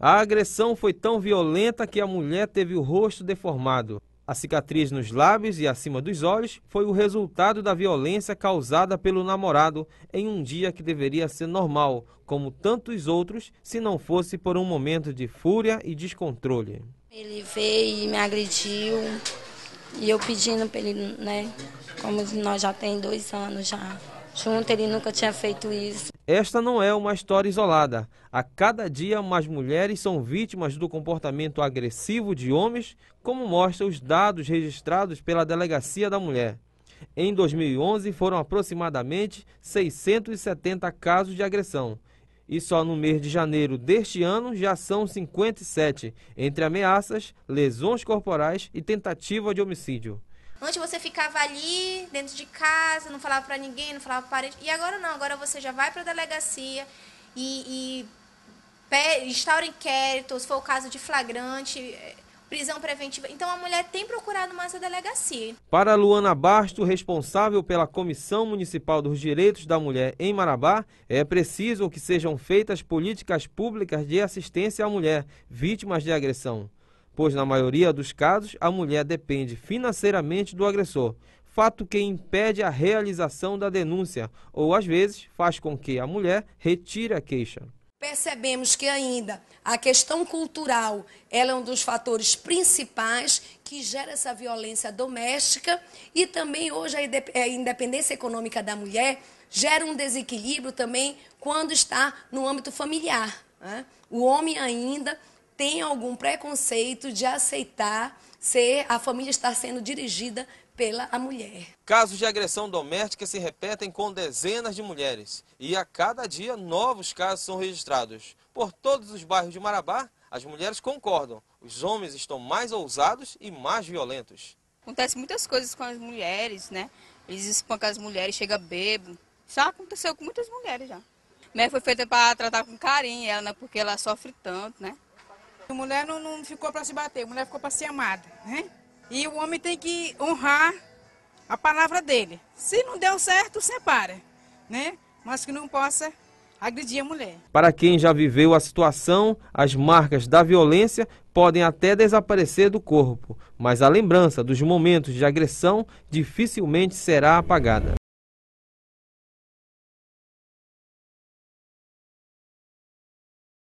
A agressão foi tão violenta que a mulher teve o rosto deformado. A cicatriz nos lábios e acima dos olhos foi o resultado da violência causada pelo namorado em um dia que deveria ser normal, como tantos outros, se não fosse por um momento de fúria e descontrole. Ele veio e me agrediu, e eu pedindo para ele, né? Como nós já tem dois anos já junto, ele nunca tinha feito isso. Esta não é uma história isolada. A cada dia, mais mulheres são vítimas do comportamento agressivo de homens, como mostram os dados registrados pela Delegacia da Mulher. Em 2011, foram aproximadamente 670 casos de agressão. E só no mês de janeiro deste ano já são 57, entre ameaças, lesões corporais e tentativa de homicídio. Antes você ficava ali, dentro de casa, não falava para ninguém, não falava para parede. E agora não, agora você já vai para a delegacia e, e instaura inquérito, se for o caso de flagrante, eh, prisão preventiva. Então a mulher tem procurado mais a delegacia. Para Luana Basto, responsável pela Comissão Municipal dos Direitos da Mulher em Marabá, é preciso que sejam feitas políticas públicas de assistência à mulher vítimas de agressão pois na maioria dos casos a mulher depende financeiramente do agressor, fato que impede a realização da denúncia ou às vezes faz com que a mulher retire a queixa. Percebemos que ainda a questão cultural ela é um dos fatores principais que gera essa violência doméstica e também hoje a eh, independência econômica da mulher gera um desequilíbrio também quando está no âmbito familiar. Né? O homem ainda tem algum preconceito de aceitar ser a família estar sendo dirigida pela a mulher. Casos de agressão doméstica se repetem com dezenas de mulheres e a cada dia novos casos são registrados. Por todos os bairros de Marabá, as mulheres concordam, os homens estão mais ousados e mais violentos. Acontece muitas coisas com as mulheres, né? Eles espancam as mulheres, chega bebo. Já aconteceu com muitas mulheres já. Mas né? foi feita para tratar com carinho ela, né? porque ela sofre tanto, né? A mulher não, não ficou para se bater, a mulher ficou para ser amada, né? E o homem tem que honrar a palavra dele. Se não deu certo, separa, né? Mas que não possa agredir a mulher. Para quem já viveu a situação, as marcas da violência podem até desaparecer do corpo, mas a lembrança dos momentos de agressão dificilmente será apagada.